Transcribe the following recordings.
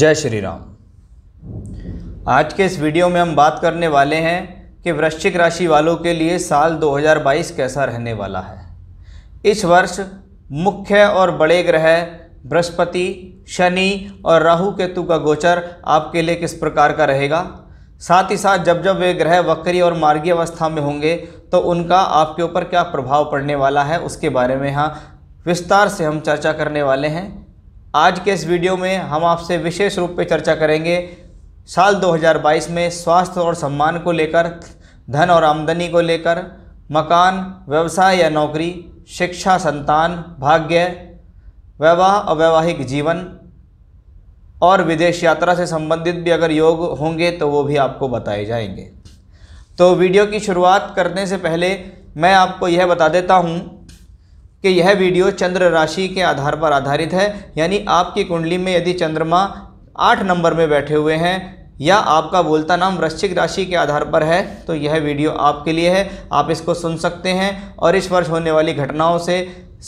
जय श्री राम आज के इस वीडियो में हम बात करने वाले हैं कि वृश्चिक राशि वालों के लिए साल 2022 कैसा रहने वाला है इस वर्ष मुख्य और बड़े ग्रह बृहस्पति शनि और राहु केतु का गोचर आपके लिए किस प्रकार का रहेगा साथ ही साथ जब जब वे ग्रह वक्री और मार्गी अवस्था में होंगे तो उनका आपके ऊपर क्या प्रभाव पड़ने वाला है उसके बारे में यहाँ विस्तार से हम चर्चा करने वाले हैं आज के इस वीडियो में हम आपसे विशेष रूप से चर्चा करेंगे साल 2022 में स्वास्थ्य और सम्मान को लेकर धन और आमदनी को लेकर मकान व्यवसाय या नौकरी शिक्षा संतान भाग्य विवाह और वैवाहिक जीवन और विदेश यात्रा से संबंधित भी अगर योग होंगे तो वो भी आपको बताए जाएंगे तो वीडियो की शुरुआत करने से पहले मैं आपको यह बता देता हूँ कि यह वीडियो चंद्र राशि के आधार पर आधारित है यानी आपकी कुंडली में यदि चंद्रमा आठ नंबर में बैठे हुए हैं या आपका बोलता नाम वृश्चिक राशि के आधार पर है तो यह वीडियो आपके लिए है आप इसको सुन सकते हैं और इस वर्ष होने वाली घटनाओं से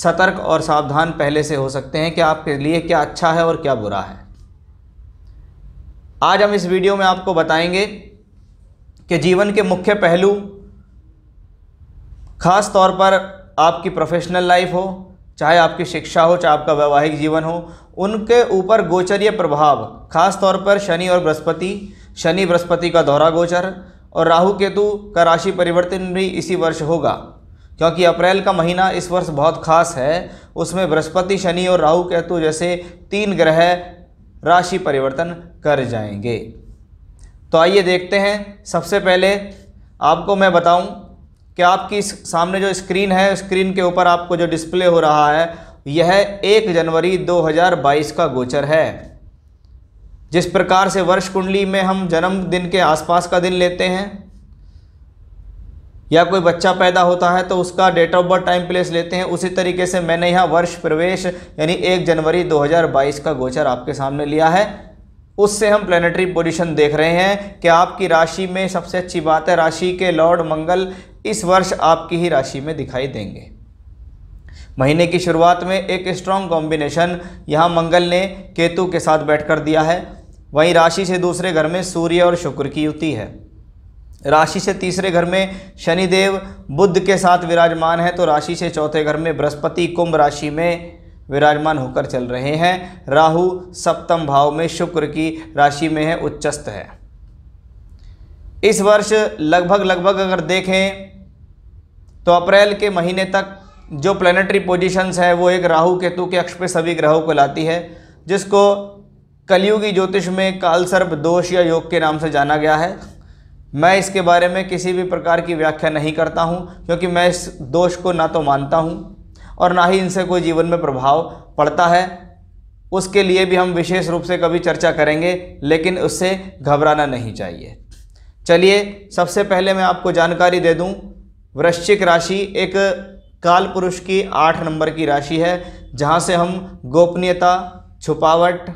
सतर्क और सावधान पहले से हो सकते हैं कि आपके लिए क्या अच्छा है और क्या बुरा है आज हम इस वीडियो में आपको बताएंगे कि जीवन के मुख्य पहलू खास तौर पर आपकी प्रोफेशनल लाइफ हो चाहे आपकी शिक्षा हो चाहे आपका वैवाहिक जीवन हो उनके ऊपर गोचरीय प्रभाव खास तौर पर शनि और बृहस्पति शनि बृहस्पति का दोहरा गोचर और राहु केतु का राशि परिवर्तन भी इसी वर्ष होगा क्योंकि अप्रैल का महीना इस वर्ष बहुत खास है उसमें बृहस्पति शनि और राहु केतु जैसे तीन ग्रह राशि परिवर्तन कर जाएंगे तो आइए देखते हैं सबसे पहले आपको मैं बताऊं कि आपकी सामने जो स्क्रीन है स्क्रीन के ऊपर आपको जो डिस्प्ले हो रहा है यह एक जनवरी 2022 का गोचर है जिस प्रकार से वर्ष कुंडली में हम जन्मदिन के आसपास का दिन लेते हैं या कोई बच्चा पैदा होता है तो उसका date of birth time place लेते हैं उसी तरीके से मैंने यहाँ वर्ष प्रवेश यानी एक जनवरी 2022 का गोचर आपके सामने लिया है उससे हम प्लानिटरी पोजीशन देख रहे हैं कि आपकी राशि में सबसे अच्छी बात है राशि के लॉर्ड मंगल इस वर्ष आपकी ही राशि में दिखाई देंगे महीने की शुरुआत में एक स्ट्रॉन्ग कॉम्बिनेशन यहाँ मंगल ने केतु के साथ बैठ कर दिया है वहीं राशि से दूसरे घर में सूर्य और शुक्र की युति है राशि से तीसरे घर में शनिदेव बुद्ध के साथ विराजमान है तो राशि से चौथे घर में बृहस्पति कुंभ राशि में विराजमान होकर चल रहे हैं राहु सप्तम भाव में शुक्र की राशि में है उच्चस्त है इस वर्ष लगभग लगभग अगर देखें तो अप्रैल के महीने तक जो प्लेनेटरी पोजीशंस है वो एक राहु केतु के अक्ष पे सभी ग्रहों को लाती है जिसको कलयुगी ज्योतिष में कालसर्प दोष या योग के नाम से जाना गया है मैं इसके बारे में किसी भी प्रकार की व्याख्या नहीं करता हूँ क्योंकि मैं इस दोष को ना तो मानता हूँ और ना ही इनसे कोई जीवन में प्रभाव पड़ता है उसके लिए भी हम विशेष रूप से कभी चर्चा करेंगे लेकिन उससे घबराना नहीं चाहिए चलिए सबसे पहले मैं आपको जानकारी दे दूं वृश्चिक राशि एक काल पुरुष की आठ नंबर की राशि है जहाँ से हम गोपनीयता छुपावट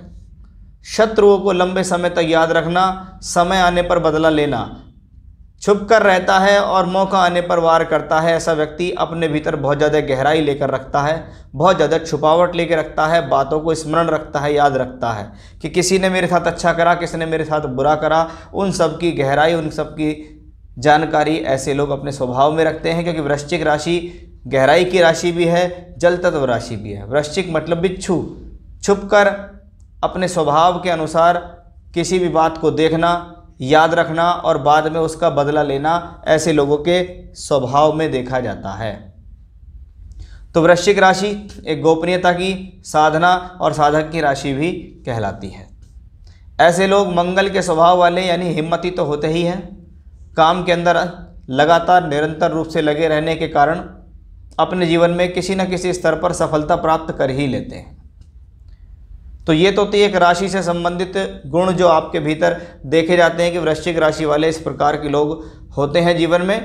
शत्रुओं को लंबे समय तक याद रखना समय आने पर बदला लेना छुप कर रहता है और मौका आने पर वार करता है ऐसा व्यक्ति अपने भीतर बहुत ज़्यादा गहराई लेकर रखता है बहुत ज़्यादा छुपावट लेकर रखता है बातों को स्मरण रखता है याद रखता है कि किसी ने मेरे साथ अच्छा करा किसी ने मेरे साथ बुरा करा उन सब की गहराई उन सब की जानकारी ऐसे लोग अपने स्वभाव में रखते हैं क्योंकि वृश्चिक राशि गहराई की राशि भी है जल तत्व राशि भी है वृश्चिक मतलब बिच्छू छुप कर अपने स्वभाव के अनुसार किसी भी बात को देखना याद रखना और बाद में उसका बदला लेना ऐसे लोगों के स्वभाव में देखा जाता है तो वृश्चिक राशि एक गोपनीयता की साधना और साधक की राशि भी कहलाती है ऐसे लोग मंगल के स्वभाव वाले यानी हिम्मती तो होते ही हैं काम के अंदर लगातार निरंतर रूप से लगे रहने के कारण अपने जीवन में किसी न किसी स्तर पर सफलता प्राप्त कर ही लेते हैं तो ये तो एक राशि से संबंधित गुण जो आपके भीतर देखे जाते हैं कि वृश्चिक राशि वाले इस प्रकार के लोग होते हैं जीवन में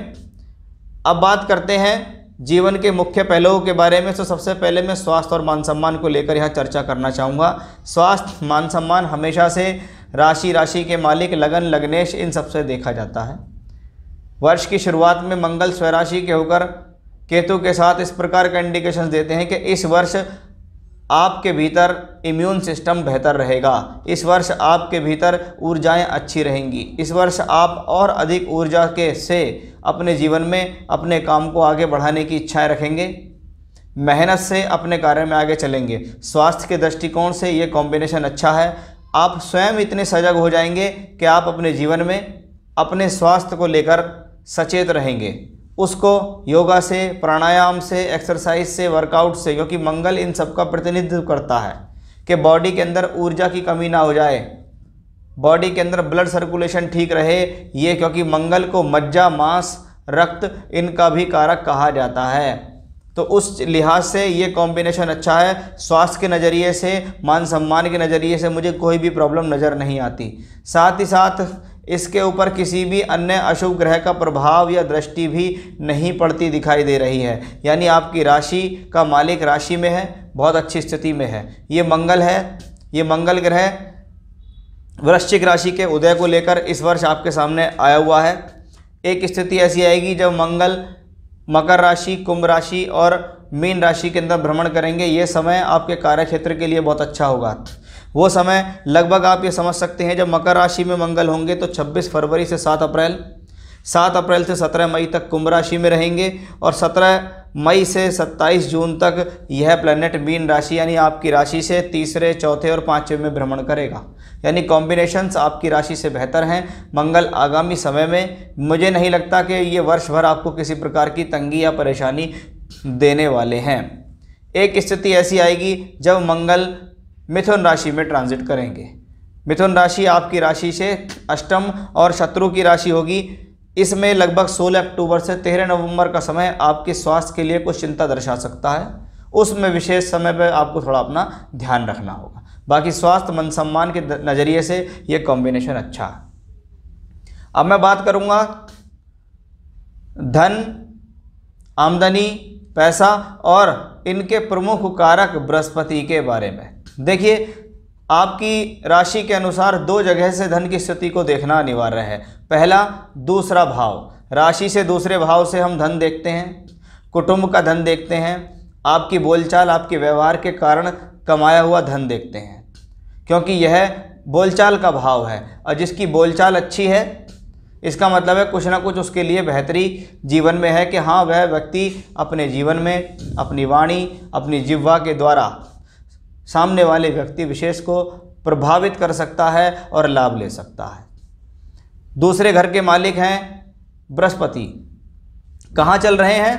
अब बात करते हैं जीवन के मुख्य पहलुओं के बारे में तो सबसे पहले मैं स्वास्थ्य और मान सम्मान को लेकर यहाँ चर्चा करना चाहूँगा स्वास्थ्य मान सम्मान हमेशा से राशि राशि के मालिक लगन लग्नेश इन सबसे देखा जाता है वर्ष की शुरुआत में मंगल स्वराशि के होकर केतु के साथ इस प्रकार का इंडिकेशन देते हैं कि इस वर्ष आपके भीतर इम्यून सिस्टम बेहतर रहेगा इस वर्ष आपके भीतर ऊर्जाएं अच्छी रहेंगी इस वर्ष आप और अधिक ऊर्जा के से अपने जीवन में अपने काम को आगे बढ़ाने की इच्छाएं रखेंगे मेहनत से अपने कार्य में आगे चलेंगे स्वास्थ्य के दृष्टिकोण से ये कॉम्बिनेशन अच्छा है आप स्वयं इतने सजग हो जाएंगे कि आप अपने जीवन में अपने स्वास्थ्य को लेकर सचेत रहेंगे उसको योगा से प्राणायाम से एक्सरसाइज से वर्कआउट से क्योंकि मंगल इन सब का प्रतिनिधित्व करता है कि बॉडी के अंदर ऊर्जा की कमी ना हो जाए बॉडी के अंदर ब्लड सर्कुलेशन ठीक रहे ये क्योंकि मंगल को मज्जा मांस रक्त इनका भी कारक कहा जाता है तो उस लिहाज से ये कॉम्बिनेशन अच्छा है स्वास्थ्य के नज़रिए से मान सम्मान के नज़रिए से मुझे कोई भी प्रॉब्लम नज़र नहीं आती साथ ही साथ इसके ऊपर किसी भी अन्य अशुभ ग्रह का प्रभाव या दृष्टि भी नहीं पड़ती दिखाई दे रही है यानी आपकी राशि का मालिक राशि में है बहुत अच्छी स्थिति में है ये मंगल है ये मंगल ग्रह वृश्चिक राशि के उदय को लेकर इस वर्ष आपके सामने आया हुआ है एक स्थिति ऐसी आएगी जब मंगल मकर राशि कुंभ राशि और मीन राशि के अंदर भ्रमण करेंगे ये समय आपके कार्यक्षेत्र के लिए बहुत अच्छा होगा वो समय लगभग आप ये समझ सकते हैं जब मकर राशि में मंगल होंगे तो 26 फरवरी से 7 अप्रैल 7 अप्रैल से 17 मई तक कुंभ राशि में रहेंगे और 17 मई से 27 जून तक यह प्लैनेट मीन राशि यानी आपकी राशि से तीसरे चौथे और पाँचवें में भ्रमण करेगा यानी कॉम्बिनेशंस आपकी राशि से बेहतर हैं मंगल आगामी समय में मुझे नहीं लगता कि ये वर्ष भर आपको किसी प्रकार की तंगी या परेशानी देने वाले हैं एक स्थिति ऐसी आएगी जब मंगल मिथुन राशि में ट्रांजिट करेंगे मिथुन राशि आपकी राशि से अष्टम और शत्रु की राशि होगी इसमें लगभग 16 अक्टूबर से 13 नवंबर का समय आपके स्वास्थ्य के लिए कुछ चिंता दर्शा सकता है उसमें विशेष समय पर आपको थोड़ा अपना ध्यान रखना होगा बाकी स्वास्थ्य मन सम्मान के नज़रिए से ये कॉम्बिनेशन अच्छा है अब मैं बात करूँगा धन आमदनी पैसा और इनके प्रमुख कारक बृहस्पति के बारे में देखिए आपकी राशि के अनुसार दो जगह से धन की स्थिति को देखना अनिवार्य है पहला दूसरा भाव राशि से दूसरे भाव से हम धन देखते हैं कुटुंब का धन देखते हैं आपकी बोलचाल आपके व्यवहार के कारण कमाया हुआ धन देखते हैं क्योंकि यह बोलचाल का भाव है और जिसकी बोलचाल अच्छी है इसका मतलब है कुछ ना कुछ उसके लिए बेहतरी जीवन में है कि हाँ वह व्यक्ति अपने जीवन में अपनी वाणी अपनी जिह्वा के द्वारा सामने वाले व्यक्ति विशेष को प्रभावित कर सकता है और लाभ ले सकता है दूसरे घर के मालिक हैं बृहस्पति कहाँ चल रहे हैं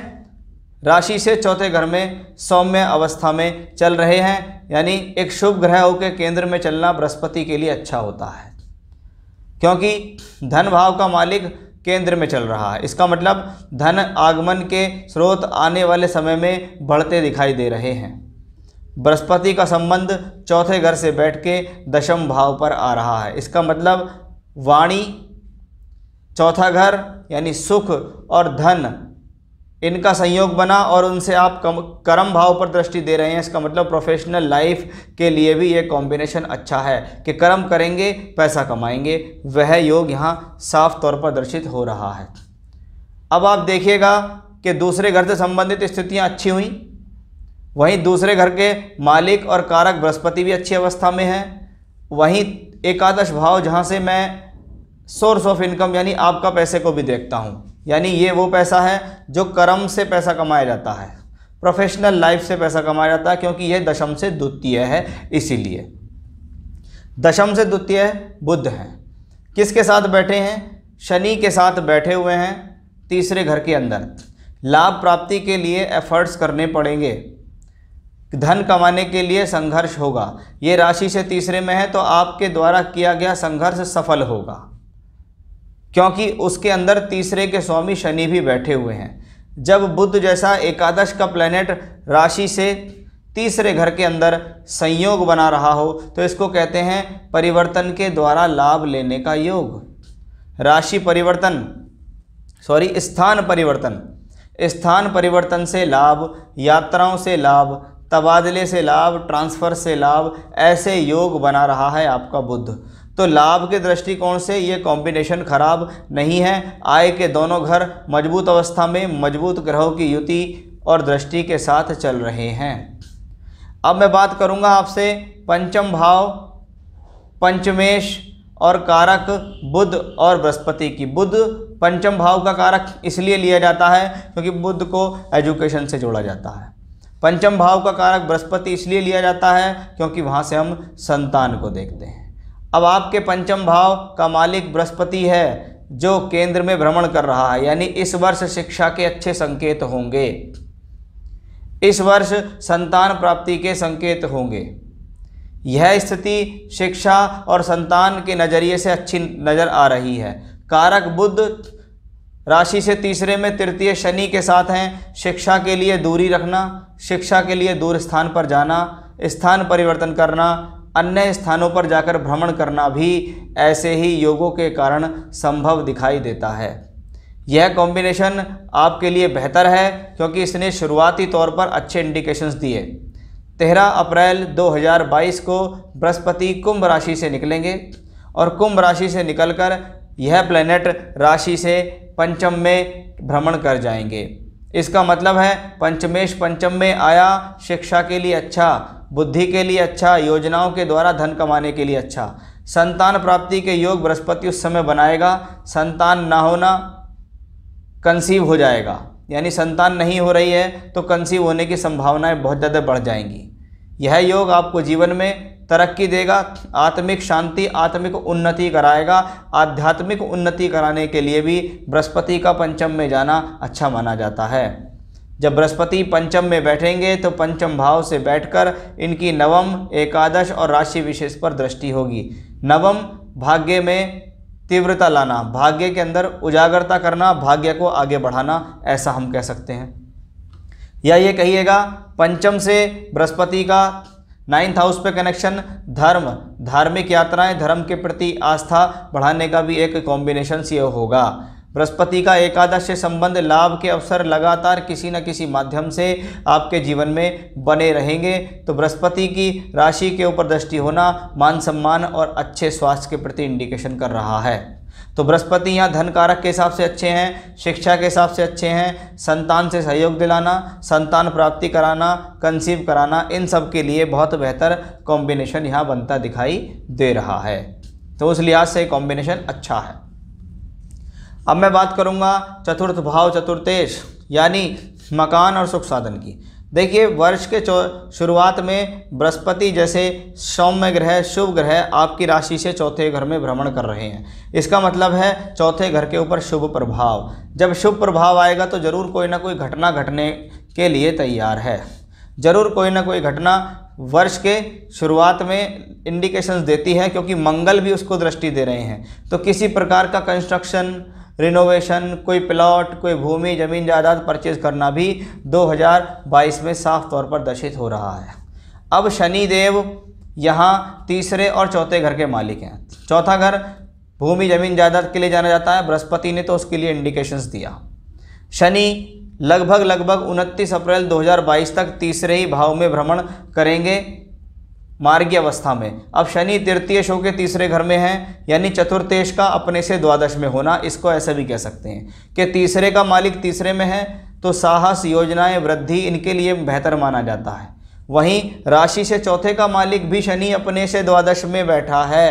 राशि से चौथे घर में सौम्य अवस्था में चल रहे हैं यानी एक शुभ ग्रह के केंद्र में चलना बृहस्पति के लिए अच्छा होता है क्योंकि धन भाव का मालिक केंद्र में चल रहा है इसका मतलब धन आगमन के स्रोत आने वाले समय में बढ़ते दिखाई दे रहे हैं बृहस्पति का संबंध चौथे घर से बैठ के दशम भाव पर आ रहा है इसका मतलब वाणी चौथा घर यानी सुख और धन इनका संयोग बना और उनसे आप कम कर्म भाव पर दृष्टि दे रहे हैं इसका मतलब प्रोफेशनल लाइफ के लिए भी ये कॉम्बिनेशन अच्छा है कि कर्म करेंगे पैसा कमाएंगे वह योग यहाँ साफ तौर पर दर्शित हो रहा है अब आप देखिएगा कि दूसरे घर से संबंधित स्थितियाँ अच्छी हुई वहीं दूसरे घर के मालिक और कारक बृहस्पति भी अच्छी अवस्था में हैं वहीं एकादश भाव जहाँ से मैं सोर्स ऑफ इनकम यानी आपका पैसे को भी देखता हूँ यानी ये वो पैसा है जो कर्म से पैसा कमाया जाता है प्रोफेशनल लाइफ से पैसा कमाया जाता है क्योंकि यह दशम से द्वितीय है इसीलिए दशम से द्वितीय बुद्ध हैं किसके साथ बैठे हैं शनि के साथ बैठे हुए हैं तीसरे घर के अंदर लाभ प्राप्ति के लिए एफर्ट्स करने पड़ेंगे धन कमाने के लिए संघर्ष होगा ये राशि से तीसरे में है तो आपके द्वारा किया गया संघर्ष सफल होगा क्योंकि उसके अंदर तीसरे के स्वामी शनि भी बैठे हुए हैं जब बुद्ध जैसा एकादश का प्लेनेट राशि से तीसरे घर के अंदर संयोग बना रहा हो तो इसको कहते हैं परिवर्तन के द्वारा लाभ लेने का योग राशि परिवर्तन सॉरी स्थान परिवर्तन स्थान परिवर्तन से लाभ यात्राओं से लाभ तबादले से लाभ ट्रांसफ़र से लाभ ऐसे योग बना रहा है आपका बुद्ध तो लाभ के दृष्टिकोण से ये कॉम्बिनेशन खराब नहीं है आय के दोनों घर मजबूत अवस्था में मजबूत ग्रहों की युति और दृष्टि के साथ चल रहे हैं अब मैं बात करूंगा आपसे पंचम भाव पंचमेश और कारक बुद्ध और बृहस्पति की बुद्ध पंचम भाव का कारक इसलिए लिया जाता है क्योंकि बुद्ध को एजुकेशन से जोड़ा जाता है पंचम भाव का कारक बृहस्पति इसलिए लिया जाता है क्योंकि वहाँ से हम संतान को देखते हैं अब आपके पंचम भाव का मालिक बृहस्पति है जो केंद्र में भ्रमण कर रहा है यानी इस वर्ष शिक्षा के अच्छे संकेत होंगे इस वर्ष संतान प्राप्ति के संकेत होंगे यह स्थिति शिक्षा और संतान के नज़रिए से अच्छी नज़र आ रही है कारक बुद्ध राशि से तीसरे में तृतीय शनि के साथ हैं शिक्षा के लिए दूरी रखना शिक्षा के लिए दूर स्थान पर जाना स्थान परिवर्तन करना अन्य स्थानों पर जाकर भ्रमण करना भी ऐसे ही योगों के कारण संभव दिखाई देता है यह कॉम्बिनेशन आपके लिए बेहतर है क्योंकि इसने शुरुआती तौर पर अच्छे इंडिकेशंस दिए तेरह अप्रैल 2022 को बृहस्पति कुंभ राशि से निकलेंगे और कुंभ राशि से निकलकर यह प्लेनेट राशि से पंचम में भ्रमण कर जाएंगे इसका मतलब है पंचमेश पंचम में आया शिक्षा के लिए अच्छा बुद्धि के लिए अच्छा योजनाओं के द्वारा धन कमाने के लिए अच्छा संतान प्राप्ति के योग बृहस्पति उस समय बनाएगा संतान ना होना कंसीव हो जाएगा यानी संतान नहीं हो रही है तो कंसीव होने की संभावनाएं बहुत ज़्यादा बढ़ जाएंगी यह योग आपको जीवन में तरक्की देगा आत्मिक शांति आत्मिक उन्नति कराएगा आध्यात्मिक उन्नति कराने के लिए भी बृहस्पति का पंचम में जाना अच्छा माना जाता है जब बृहस्पति पंचम में बैठेंगे तो पंचम भाव से बैठकर इनकी नवम एकादश और राशि विशेष पर दृष्टि होगी नवम भाग्य में तीव्रता लाना भाग्य के अंदर उजागरता करना भाग्य को आगे बढ़ाना ऐसा हम कह सकते हैं या ये कहिएगा पंचम से बृहस्पति का नाइन्थ हाउस पे कनेक्शन धर्म धार्मिक यात्राएं धर्म के प्रति आस्था बढ़ाने का भी एक कॉम्बिनेशन से होगा बृहस्पति का एकादश से संबंध लाभ के अवसर लगातार किसी न किसी माध्यम से आपके जीवन में बने रहेंगे तो बृहस्पति की राशि के ऊपर दृष्टि होना मान सम्मान और अच्छे स्वास्थ्य के प्रति इंडिकेशन कर रहा है तो बृहस्पति यहाँ धन कारक के हिसाब से अच्छे हैं शिक्षा के हिसाब से अच्छे हैं संतान से सहयोग दिलाना संतान प्राप्ति कराना कंसीव कराना इन सब के लिए बहुत बेहतर कॉम्बिनेशन यहाँ बनता दिखाई दे रहा है तो उस लिहाज से कॉम्बिनेशन अच्छा है अब मैं बात करूँगा चतुर्थ भाव चतुर्थेश यानी मकान और सुख साधन की देखिए वर्ष के शुरुआत में बृहस्पति जैसे सौम्य ग्रह शुभ ग्रह आपकी राशि से चौथे घर में भ्रमण कर रहे हैं इसका मतलब है चौथे घर के ऊपर शुभ प्रभाव जब शुभ प्रभाव आएगा तो ज़रूर कोई ना कोई घटना घटने के लिए तैयार है ज़रूर कोई ना कोई घटना वर्ष के शुरुआत में इंडिकेशंस देती है क्योंकि मंगल भी उसको दृष्टि दे रहे हैं तो किसी प्रकार का कंस्ट्रक्शन रिनोवेशन कोई प्लॉट कोई भूमि ज़मीन जायदाद परचेज करना भी 2022 में साफ तौर पर दर्शित हो रहा है अब शनिदेव यहाँ तीसरे और चौथे घर के मालिक हैं चौथा घर भूमि जमीन जायदाद के लिए जाना जाता है बृहस्पति ने तो उसके लिए इंडिकेशंस दिया शनि लगभग लगभग 29 अप्रैल 2022 तक तीसरे ही भाव में भ्रमण करेंगे मार्गी अवस्था में अब शनि तृतीय शो के तीसरे घर में है यानी चतुर्थेश का अपने से द्वादश में होना इसको ऐसा भी कह सकते हैं कि तीसरे का मालिक तीसरे में है तो साहस योजनाएं वृद्धि इनके लिए बेहतर माना जाता है वहीं राशि से चौथे का मालिक भी शनि अपने से द्वादश में बैठा है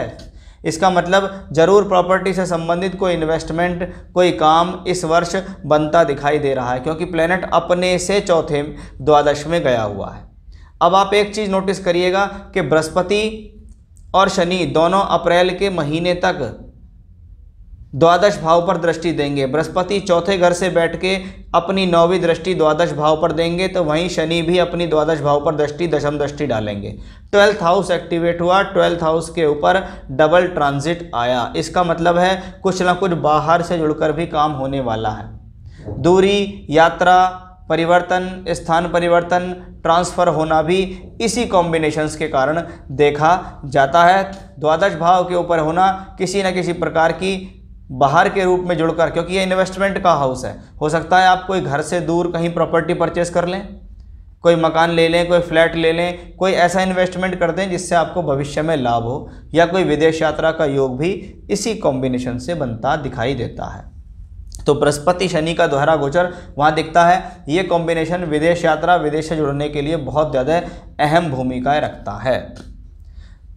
इसका मतलब जरूर प्रॉपर्टी से संबंधित कोई इन्वेस्टमेंट कोई काम इस वर्ष बनता दिखाई दे रहा है क्योंकि प्लेनेट अपने से चौथे द्वादश में गया हुआ है अब आप एक चीज़ नोटिस करिएगा कि बृहस्पति और शनि दोनों अप्रैल के महीने तक द्वादश भाव पर दृष्टि देंगे बृहस्पति चौथे घर से बैठ के अपनी नौवीं दृष्टि द्वादश भाव पर देंगे तो वहीं शनि भी अपनी द्वादश भाव पर दृष्टि दशम दृष्टि डालेंगे ट्वेल्थ हाउस एक्टिवेट हुआ ट्वेल्थ हाउस के ऊपर डबल ट्रांजिट आया इसका मतलब है कुछ ना कुछ बाहर से जुड़कर भी काम होने वाला है दूरी यात्रा परिवर्तन स्थान परिवर्तन ट्रांसफ़र होना भी इसी कॉम्बिनेशंस के कारण देखा जाता है द्वादश भाव के ऊपर होना किसी न किसी प्रकार की बाहर के रूप में जुड़कर क्योंकि ये इन्वेस्टमेंट का हाउस है हो सकता है आप कोई घर से दूर कहीं प्रॉपर्टी परचेस कर लें कोई मकान ले लें कोई फ्लैट ले लें कोई ऐसा इन्वेस्टमेंट कर दें जिससे आपको भविष्य में लाभ हो या कोई विदेश यात्रा का योग भी इसी कॉम्बिनेशन से बनता दिखाई देता है तो बृहस्पति शनि का दोहरा गोचर वहाँ दिखता है ये कॉम्बिनेशन विदेश यात्रा विदेश से जुड़ने के लिए बहुत ज़्यादा अहम भूमिकाएँ रखता है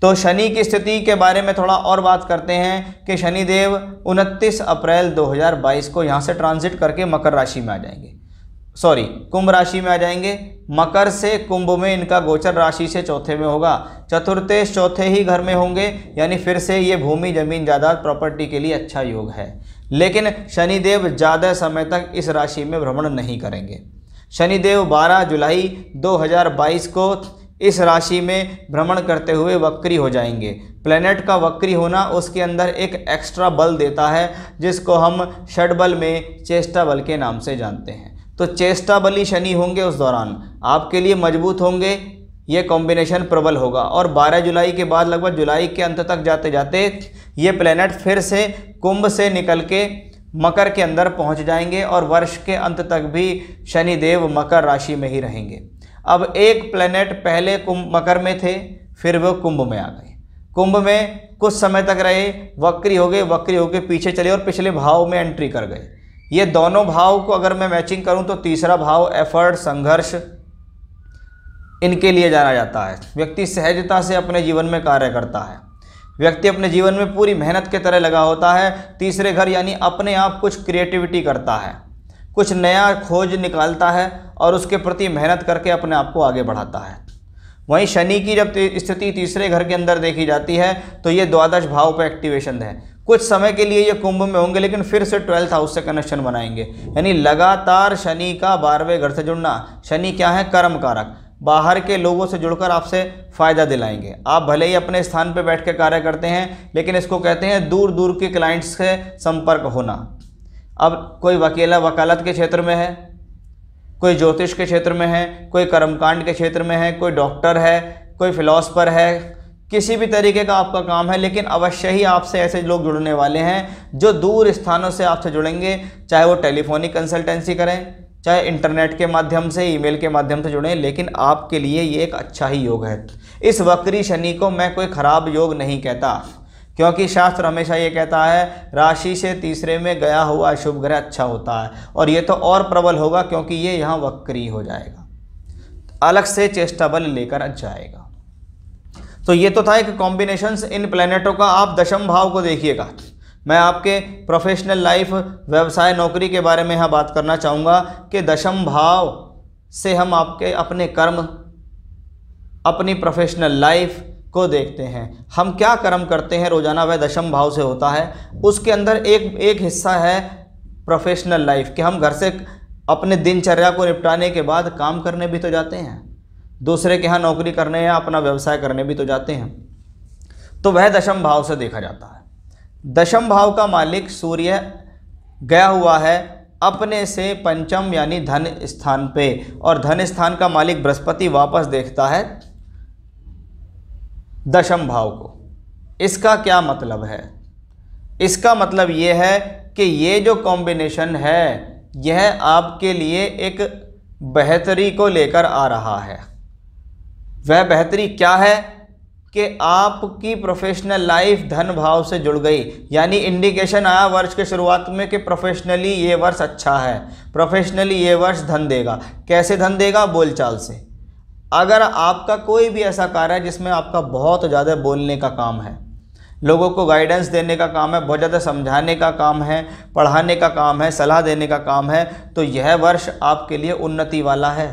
तो शनि की स्थिति के बारे में थोड़ा और बात करते हैं कि शनिदेव 29 अप्रैल 2022 को यहाँ से ट्रांजिट करके मकर राशि में आ जाएंगे सॉरी कुंभ राशि में आ जाएंगे मकर से कुंभ में इनका गोचर राशि से चौथे में होगा चतुर्थेश चौथे ही घर में होंगे यानी फिर से ये भूमि जमीन जायदाद प्रॉपर्टी के लिए अच्छा योग है लेकिन शनिदेव ज़्यादा समय तक इस राशि में भ्रमण नहीं करेंगे शनिदेव 12 जुलाई 2022 को इस राशि में भ्रमण करते हुए वक्री हो जाएंगे प्लेनेट का वक्री होना उसके अंदर एक एक्स्ट्रा बल देता है जिसको हम षडबल में चेष्टा बल के नाम से जानते हैं तो चेष्टा बली शनि होंगे उस दौरान आपके लिए मजबूत होंगे ये कॉम्बिनेशन प्रबल होगा और 12 जुलाई के बाद लगभग जुलाई के अंत तक जाते जाते ये प्लेनेट फिर से कुंभ से निकल के मकर के अंदर पहुंच जाएंगे और वर्ष के अंत तक भी शनिदेव मकर राशि में ही रहेंगे अब एक प्लेनेट पहले कुंभ मकर में थे फिर वो कुंभ में आ गए कुंभ में कुछ समय तक रहे वक्री हो गए वक्री होकर पीछे चले और पिछले भाव में एंट्री कर गए ये दोनों भाव को अगर मैं मैचिंग करूं तो तीसरा भाव एफर्ट संघर्ष इनके लिए जाना जाता है व्यक्ति सहजता से अपने जीवन में कार्य करता है व्यक्ति अपने जीवन में पूरी मेहनत के तरह लगा होता है तीसरे घर यानी अपने आप कुछ क्रिएटिविटी करता है कुछ नया खोज निकालता है और उसके प्रति मेहनत करके अपने आप को आगे बढ़ाता है वहीं शनि की जब स्थिति तीसरे घर के अंदर देखी जाती है तो ये द्वादश भाव पर एक्टिवेशन है कुछ समय के लिए ये कुंभ में होंगे लेकिन फिर से ट्वेल्थ हाउस से कनेक्शन बनाएंगे यानी लगातार शनि का बारहवें घर से जुड़ना शनि क्या है कर्म कारक बाहर के लोगों से जुड़कर आपसे फ़ायदा दिलाएंगे आप भले ही अपने स्थान पर बैठ कर कार्य करते हैं लेकिन इसको कहते हैं दूर दूर के क्लाइंट्स से संपर्क होना अब कोई वकीला वकालत के क्षेत्र में है कोई ज्योतिष के क्षेत्र में है कोई कर्मकांड के क्षेत्र में है कोई डॉक्टर है कोई फिलासफर है किसी भी तरीके का आपका काम है लेकिन अवश्य ही आपसे ऐसे लोग जुड़ने वाले हैं जो दूर स्थानों से आपसे जुड़ेंगे चाहे वो टेलीफोनिक कंसल्टेंसी करें चाहे इंटरनेट के माध्यम से ईमेल के माध्यम से जुड़ें लेकिन आपके लिए ये एक अच्छा ही योग है इस वक्री शनि को मैं कोई ख़राब योग नहीं कहता क्योंकि शास्त्र हमेशा ये कहता है राशि से तीसरे में गया हुआ अशुभ ग्रह अच्छा होता है और ये तो और प्रबल होगा क्योंकि ये यहाँ वक्री हो जाएगा अलग से चेष्टा बल लेकर जाएगा तो ये तो था एक कॉम्बिनेशन इन प्लैनेटों का आप दशम भाव को देखिएगा मैं आपके प्रोफेशनल लाइफ व्यवसाय नौकरी के बारे में यहाँ बात करना चाहूँगा कि दशम भाव से हम आपके अपने कर्म अपनी प्रोफेशनल लाइफ को देखते हैं हम क्या कर्म करते हैं रोज़ाना वह दशम भाव से होता है उसके अंदर एक एक हिस्सा है प्रोफेशनल लाइफ कि हम घर से अपने दिनचर्या को निपटाने के बाद काम करने भी तो जाते हैं दूसरे के यहाँ नौकरी करने या अपना व्यवसाय करने भी तो जाते हैं तो वह दशम भाव से देखा जाता है दशम भाव का मालिक सूर्य गया हुआ है अपने से पंचम यानी धन स्थान पे और धन स्थान का मालिक बृहस्पति वापस देखता है दशम भाव को इसका क्या मतलब है इसका मतलब ये है कि ये जो कॉम्बिनेशन है यह आपके लिए एक बेहतरी को लेकर आ रहा है वह बेहतरी क्या है कि आपकी प्रोफेशनल लाइफ धन भाव से जुड़ गई यानी इंडिकेशन आया वर्ष के शुरुआत में कि प्रोफेशनली ये वर्ष अच्छा है प्रोफेशनली ये वर्ष धन देगा कैसे धन देगा बोलचाल से अगर आपका कोई भी ऐसा कार्य है जिसमें आपका बहुत ज़्यादा बोलने का काम है लोगों को गाइडेंस देने का काम है बहुत ज़्यादा समझाने का काम है पढ़ाने का काम है सलाह देने का काम है तो यह वर्ष आपके लिए उन्नति वाला है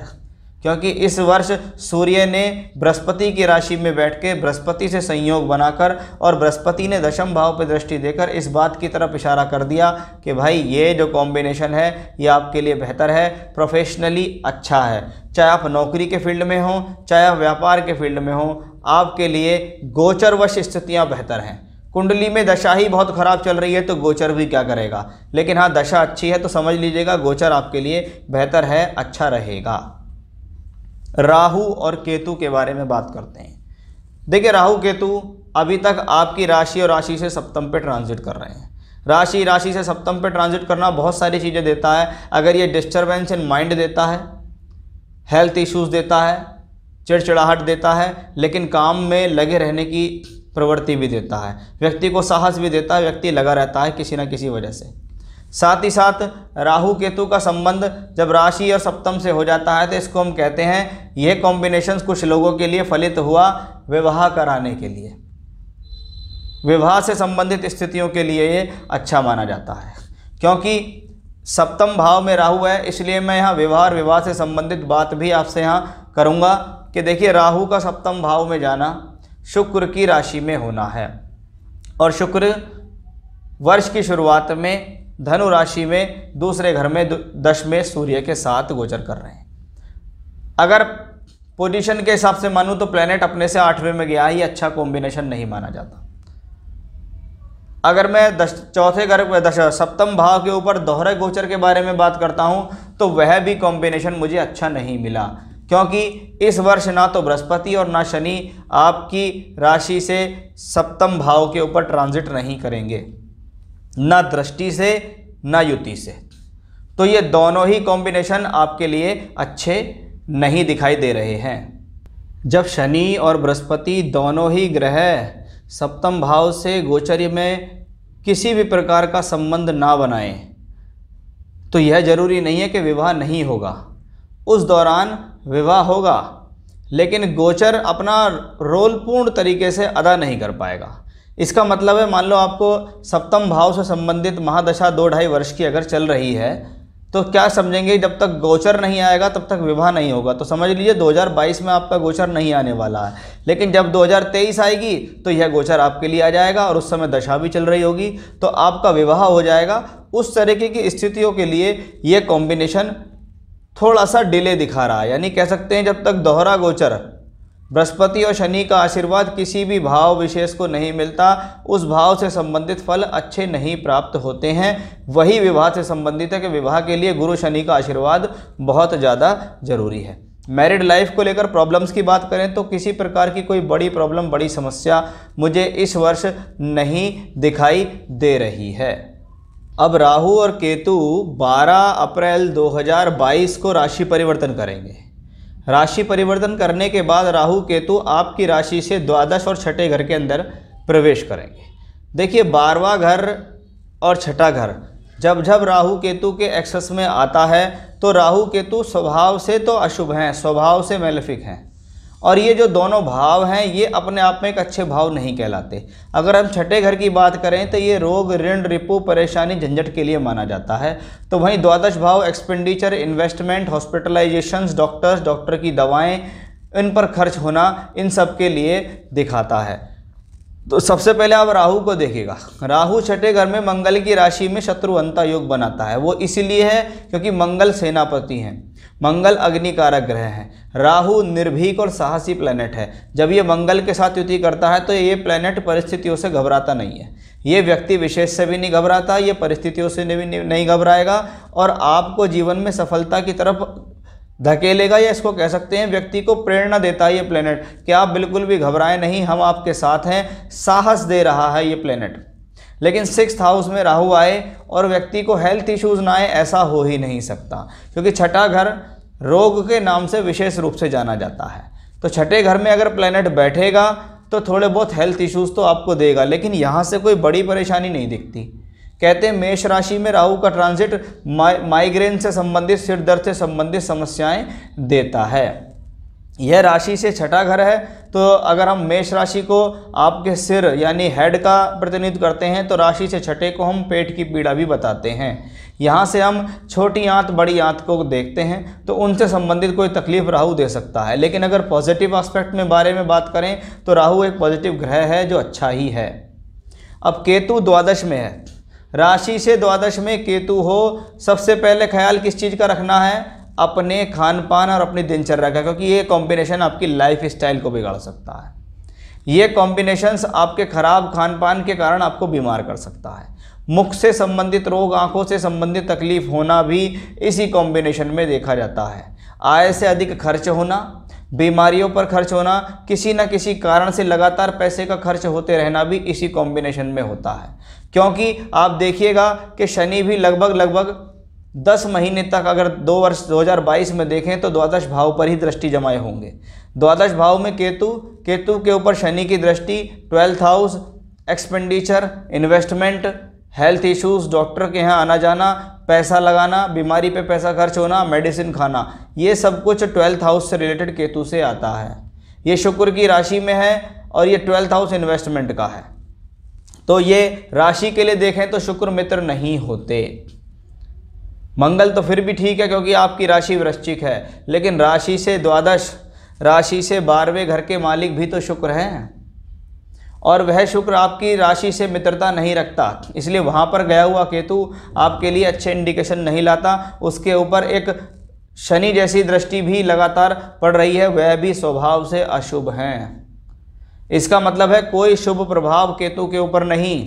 क्योंकि इस वर्ष सूर्य ने बृहस्पति की राशि में बैठ के बृहस्पति से संयोग बनाकर और बृहस्पति ने दशम भाव पर दृष्टि देकर इस बात की तरफ इशारा कर दिया कि भाई ये जो कॉम्बिनेशन है ये आपके लिए बेहतर है प्रोफेशनली अच्छा है चाहे आप नौकरी के फील्ड में हों चाहे आप व्यापार के फील्ड में हों आपके लिए गोचरवश स्थितियाँ बेहतर हैं कुंडली में दशा ही बहुत ख़राब चल रही है तो गोचर भी क्या करेगा लेकिन हाँ दशा अच्छी है तो समझ लीजिएगा गोचर आपके लिए बेहतर है अच्छा रहेगा राहु और केतु के बारे में बात करते हैं देखिए राहु केतु अभी तक आपकी राशि और राशि से सप्तम पे ट्रांजिट कर रहे हैं राशि राशि से सप्तम पे ट्रांजिट करना बहुत सारी चीज़ें देता है अगर ये डिस्टर्बेंस इन माइंड देता है हेल्थ इश्यूज़ देता है चिड़चिड़ाहट देता है लेकिन काम में लगे रहने की प्रवृत्ति भी देता है व्यक्ति को साहस भी देता है व्यक्ति लगा रहता है किसी न किसी वजह से साथ ही साथ राहु केतु का संबंध जब राशि और सप्तम से हो जाता है तो इसको हम कहते हैं यह कॉम्बिनेशन कुछ लोगों के लिए फलित हुआ विवाह कराने के लिए विवाह से संबंधित स्थितियों के लिए ये अच्छा माना जाता है क्योंकि सप्तम भाव में राहु है इसलिए मैं यहाँ विवाह और विवाह से संबंधित बात भी आपसे यहाँ करूँगा कि देखिए राहु का सप्तम भाव में जाना शुक्र की राशि में होना है और शुक्र वर्ष की शुरुआत में धनु राशि में दूसरे घर में दश में सूर्य के साथ गोचर कर रहे हैं अगर पोजीशन के हिसाब से मानूँ तो प्लेनेट अपने से आठवें में गया ही अच्छा कॉम्बिनेशन नहीं माना जाता अगर मैं दश चौथे घर दश सप्तम भाव के ऊपर दोहरे गोचर के बारे में बात करता हूँ तो वह भी कॉम्बिनेशन मुझे अच्छा नहीं मिला क्योंकि इस वर्ष ना तो बृहस्पति और ना शनि आपकी राशि से सप्तम भाव के ऊपर ट्रांजिट नहीं करेंगे ना दृष्टि से ना युति से तो ये दोनों ही कॉम्बिनेशन आपके लिए अच्छे नहीं दिखाई दे रहे हैं जब शनि और बृहस्पति दोनों ही ग्रह सप्तम भाव से गोचर्य में किसी भी प्रकार का संबंध ना बनाएं तो यह जरूरी नहीं है कि विवाह नहीं होगा उस दौरान विवाह होगा लेकिन गोचर अपना रोल पूर्ण तरीके से अदा नहीं कर पाएगा इसका मतलब है मान लो आपको सप्तम भाव से संबंधित महादशा दो ढाई वर्ष की अगर चल रही है तो क्या समझेंगे जब तक गोचर नहीं आएगा तब तक विवाह नहीं होगा तो समझ लीजिए 2022 में आपका गोचर नहीं आने वाला है लेकिन जब 2023 आएगी तो यह गोचर आपके लिए आ जाएगा और उस समय दशा भी चल रही होगी तो आपका विवाह हो जाएगा उस तरीके की स्थितियों के लिए ये कॉम्बिनेशन थोड़ा सा डिले दिखा रहा है यानी कह सकते हैं जब तक दोहरा गोचर बृहस्पति और शनि का आशीर्वाद किसी भी भाव विशेष को नहीं मिलता उस भाव से संबंधित फल अच्छे नहीं प्राप्त होते हैं वही विवाह से संबंधित है कि विवाह के लिए गुरु शनि का आशीर्वाद बहुत ज़्यादा जरूरी है मैरिड लाइफ को लेकर प्रॉब्लम्स की बात करें तो किसी प्रकार की कोई बड़ी प्रॉब्लम बड़ी समस्या मुझे इस वर्ष नहीं दिखाई दे रही है अब राहु और केतु 12 अप्रैल 2022 को राशि परिवर्तन करेंगे राशि परिवर्तन करने के बाद राहु केतु आपकी राशि से द्वादश और छठे घर के अंदर प्रवेश करेंगे देखिए बारवा घर और छठा घर जब जब राहु केतु के एक्सेस में आता है तो राहु केतु स्वभाव से तो अशुभ हैं स्वभाव से मेलेफिक हैं और ये जो दोनों भाव हैं ये अपने आप में एक अच्छे भाव नहीं कहलाते अगर हम छठे घर की बात करें तो ये रोग ऋण रिपो परेशानी झंझट के लिए माना जाता है तो वहीं द्वादश भाव expenditure investment hospitalisations doctors doctor की दवाएं इन पर खर्च होना इन सब के लिए दिखाता है तो सबसे पहले आप राहु को देखिएगा राहु छठे घर में मंगल की राशि में शत्रुअंता योग बनाता है वो इसीलिए है क्योंकि मंगल सेनापति हैं मंगल अग्निकारक ग्रह हैं राहु निर्भीक और साहसी प्लैनेट है जब ये मंगल के साथ युति करता है तो ये प्लैनेट परिस्थितियों से घबराता नहीं है ये व्यक्ति विशेष से भी नहीं घबराता ये परिस्थितियों से भी नहीं घबराएगा और आपको जीवन में सफलता की तरफ धकेलेगा या इसको कह सकते हैं व्यक्ति को प्रेरणा देता है ये प्लेनेट कि आप बिल्कुल भी घबराएं नहीं हम आपके साथ हैं साहस दे रहा है ये प्लेनेट लेकिन सिक्स हाउस में राहु आए और व्यक्ति को हेल्थ इश्यूज़ ना आए ऐसा हो ही नहीं सकता क्योंकि छठा घर रोग के नाम से विशेष रूप से जाना जाता है तो छठे घर में अगर प्लैनेट बैठेगा तो थोड़े बहुत हेल्थ इश्यूज़ तो आपको देगा लेकिन यहाँ से कोई बड़ी परेशानी नहीं दिखती कहते हैं मेष राशि में राहु का ट्रांजिट माइग्रेन से संबंधित सिर दर्द से संबंधित समस्याएं देता है यह राशि से छठा घर है तो अगर हम मेष राशि को आपके सिर यानी हेड का प्रतिनिधित्व करते हैं तो राशि से छठे को हम पेट की पीड़ा भी बताते हैं यहाँ से हम छोटी आंत बड़ी आंत को देखते हैं तो उनसे संबंधित कोई तकलीफ राहु दे सकता है लेकिन अगर पॉजिटिव आस्पेक्ट में बारे में बात करें तो राहु एक पॉजिटिव ग्रह है जो अच्छा ही है अब केतु द्वादश में है राशि से द्वादश में केतु हो सबसे पहले ख्याल किस चीज़ का रखना है अपने खान पान और अपनी दिनचर्या का क्योंकि ये कॉम्बिनेशन आपकी लाइफ स्टाइल को बिगाड़ सकता है ये कॉम्बिनेशंस आपके खराब खान पान के कारण आपको बीमार कर सकता है मुख से संबंधित रोग आंखों से संबंधित तकलीफ होना भी इसी कॉम्बिनेशन में देखा जाता है आय से अधिक खर्च होना बीमारियों पर खर्च होना किसी न किसी कारण से लगातार पैसे का खर्च होते रहना भी इसी कॉम्बिनेशन में होता है क्योंकि आप देखिएगा कि शनि भी लगभग लगभग दस महीने तक अगर दो वर्ष 2022 में देखें तो द्वादश भाव पर ही दृष्टि जमाए होंगे द्वादश भाव में केतु केतु के ऊपर शनि की दृष्टि twelfth house expenditure investment health issues doctor के यहाँ आना जाना पैसा लगाना बीमारी पे पैसा खर्च होना मेडिसिन खाना ये सब कुछ ट्वेल्थ हाउस से रिलेटेड केतु से आता है ये शुक्र की राशि में है और ये ट्वेल्थ हाउस इन्वेस्टमेंट का है तो ये राशि के लिए देखें तो शुक्र मित्र नहीं होते मंगल तो फिर भी ठीक है क्योंकि आपकी राशि वृश्चिक है लेकिन राशि से द्वादश राशि से बारहवें घर के मालिक भी तो शुक्र हैं और वह शुक्र आपकी राशि से मित्रता नहीं रखता इसलिए वहाँ पर गया हुआ केतु आपके लिए अच्छे इंडिकेशन नहीं लाता उसके ऊपर एक शनि जैसी दृष्टि भी लगातार पड़ रही है वह भी स्वभाव से अशुभ हैं इसका मतलब है कोई शुभ प्रभाव केतु के ऊपर नहीं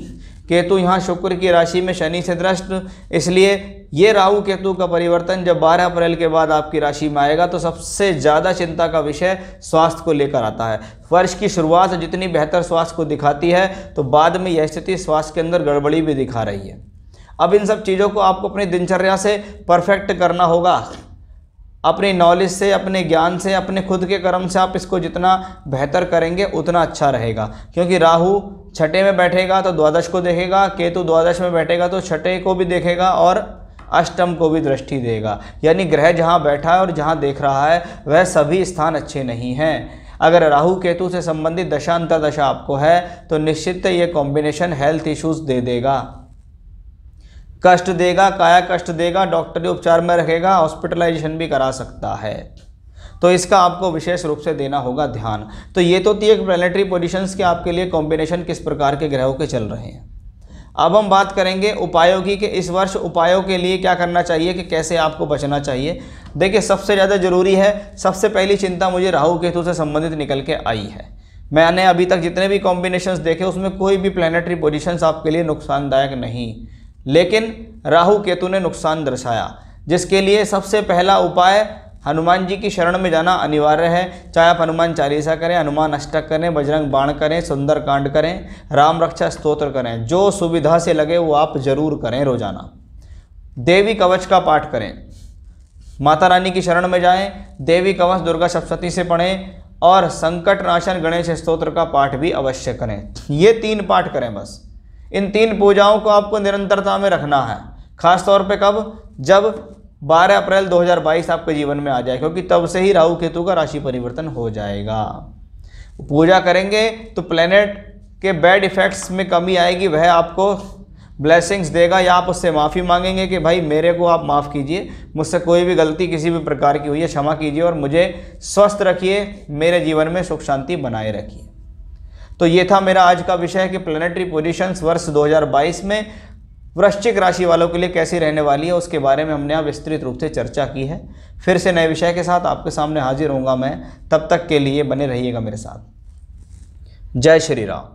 केतु यहाँ शुक्र की राशि में शनि से दृष्ट इसलिए ये राहु केतु का परिवर्तन जब 12 अप्रैल के बाद आपकी राशि में आएगा तो सबसे ज़्यादा चिंता का विषय स्वास्थ्य को लेकर आता है वर्ष की शुरुआत जितनी बेहतर स्वास्थ्य को दिखाती है तो बाद में यह स्थिति स्वास्थ्य के अंदर गड़बड़ी भी दिखा रही है अब इन सब चीज़ों को आपको अपनी दिनचर्या से परफेक्ट करना होगा अपनी नॉलेज से अपने ज्ञान से अपने खुद के कर्म से आप इसको जितना बेहतर करेंगे उतना अच्छा रहेगा क्योंकि राहु छठे में बैठेगा तो द्वादश को देखेगा केतु द्वादश में बैठेगा तो छठे को भी देखेगा और अष्टम को भी दृष्टि देगा यानी ग्रह जहाँ बैठा है और जहाँ देख रहा है वह सभी स्थान अच्छे नहीं हैं अगर राहु केतु से संबंधित दशा अंतरदशा आपको है तो निश्चित ये कॉम्बिनेशन हेल्थ इश्यूज दे देगा कष्ट देगा काया कष्ट देगा डॉक्टरी उपचार में रखेगा हॉस्पिटलाइजेशन भी करा सकता है तो इसका आपको विशेष रूप से देना होगा ध्यान तो ये तो थी एक प्लेनेटरी पोजिशंस के आपके लिए कॉम्बिनेशन किस प्रकार के ग्रहों के चल रहे हैं अब हम बात करेंगे उपायों की कि इस वर्ष उपायों के लिए क्या करना चाहिए कि कैसे आपको बचना चाहिए देखिए सबसे ज़्यादा ज़रूरी है सबसे पहली चिंता मुझे राहु केतु से संबंधित निकल के आई है मैंने अभी तक जितने भी कॉम्बिनेशंस देखे उसमें कोई भी प्लानिटरी पोजिशंस आपके लिए नुकसानदायक नहीं लेकिन राहु केतु ने नुकसान दर्शाया जिसके लिए सबसे पहला उपाय हनुमान जी की शरण में जाना अनिवार्य है चाहे आप हनुमान चालीसा करें हनुमान अष्टक करें बजरंग बाण करें सुंदर कांड करें राम रक्षा स्तोत्र करें जो सुविधा से लगे वो आप जरूर करें रोजाना देवी कवच का पाठ करें माता रानी की शरण में जाएं देवी कवच दुर्गा सप्तती से पढ़ें और संकट नाशन गणेश स्त्रोत्र का पाठ भी अवश्य करें ये तीन पाठ करें बस इन तीन पूजाओं को आपको निरंतरता में रखना है खासतौर पर कब जब 12 अप्रैल 2022 आपके जीवन में आ जाए क्योंकि तब से ही राहु केतु का राशि परिवर्तन हो जाएगा पूजा करेंगे तो प्लेनेट के बैड इफेक्ट्स में कमी आएगी वह आपको ब्लेसिंग्स देगा या आप उससे माफ़ी मांगेंगे कि भाई मेरे को आप माफ़ कीजिए मुझसे कोई भी गलती किसी भी प्रकार की हुई है क्षमा कीजिए और मुझे स्वस्थ रखिए मेरे जीवन में सुख शांति बनाए रखिए तो ये था मेरा आज का विषय कि प्लेनेटरी पोजिशंस वर्ष 2022 में वृश्चिक राशि वालों के लिए कैसी रहने वाली है उसके बारे में हमने आप विस्तृत रूप से चर्चा की है फिर से नए विषय के साथ आपके सामने हाजिर होऊंगा मैं तब तक के लिए बने रहिएगा मेरे साथ जय श्री राम